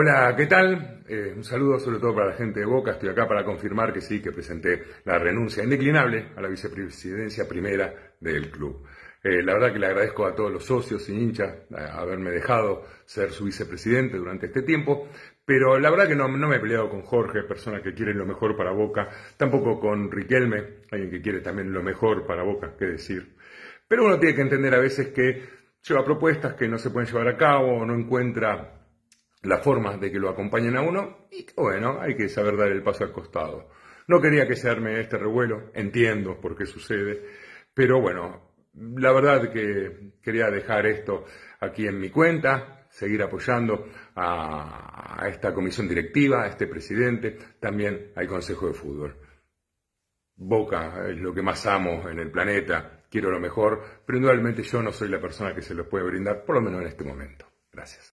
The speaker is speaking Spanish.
Hola, ¿qué tal? Eh, un saludo sobre todo para la gente de Boca. Estoy acá para confirmar que sí, que presenté la renuncia indeclinable a la vicepresidencia primera del club. Eh, la verdad que le agradezco a todos los socios y hinchas eh, haberme dejado ser su vicepresidente durante este tiempo, pero la verdad que no, no me he peleado con Jorge, persona que quiere lo mejor para Boca, tampoco con Riquelme, alguien que quiere también lo mejor para Boca, qué decir. Pero uno tiene que entender a veces que lleva propuestas que no se pueden llevar a cabo, no encuentra las formas de que lo acompañen a uno y bueno, hay que saber dar el paso al costado. No quería que se arme este revuelo, entiendo por qué sucede, pero bueno, la verdad que quería dejar esto aquí en mi cuenta, seguir apoyando a, esta comisión directiva, a este presidente, también al Consejo de Fútbol. Boca es lo que más amo en el planeta, quiero lo mejor, pero indudablemente yo no soy la persona que se lo puede brindar, por lo menos en este momento. Gracias.